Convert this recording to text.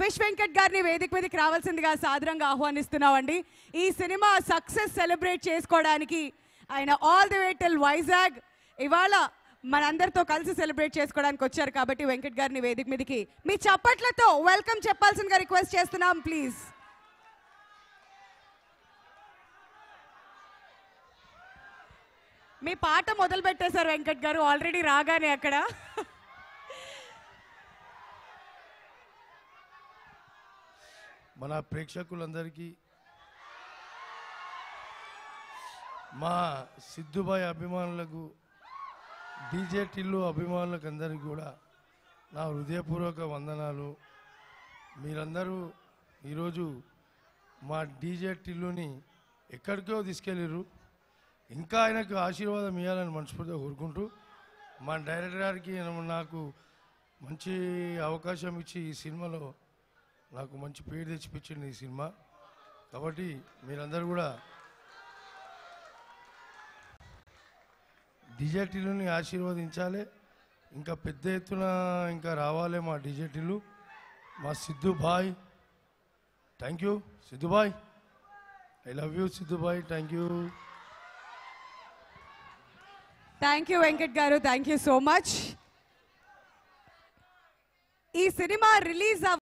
fish Venkat గారిని వేదిక మీదకి రావాల్సిందిగా సాదరంగా ఆహ్వానిస్తున్నామండి ఈ సినిమా సక్సెస్ సెలబ్రేట్ చేసుకోవడానికి ఆయన ఆల్ ది వే టెల్ వైజాగ్ ఇవాళ మనందరితో కలిసి సెలబ్రేట్ చేసుకోవడానికి వచ్చారు కాబట్టి వెంకట్ గారిని వేదిక మీదకి మీ చప్పట్లతో వెల్కమ్ చెప్పాల్సిందిగా రిక్వెస్ట్ చేస్తున్నాం ప్లీజ్ మీ పాట మొదలు పెట్టేశారు వెంకట్ గారు ఆల్రెడీ రాగానే అక్కడ మన ప్రేక్షకులందరికీ మా సిద్ధుబాయ్ అభిమానులకు డీజే టిల్లు అభిమానులకు అందరికీ కూడా నా హృదయపూర్వక వందనాలు మీరందరూ ఈరోజు మా డీజే టిల్లుని ఎక్కడికో తీసుకెళ్ళారు ఇంకా ఆయనకు ఆశీర్వాదం ఇవ్వాలని మనస్ఫూర్తిగా కోరుకుంటూ మా డైరెక్టర్ గారికి నాకు మంచి అవకాశం ఇచ్చి ఈ సినిమాలో నాకు మంచి పేరు తెచ్చిపించింది ఈ సినిమా కాబట్టి మీరందరూ కూడా డిజెటీలని ఆశీర్వదించాలి ఇంకా పెద్ద ఎత్తున ఇంకా రావాలి మా డిజెటీలు మా Siddhu thank you Siddhu I love you Siddhu thank you thank you Venkat garu thank you so much ఈ సినిమా రిలీజ్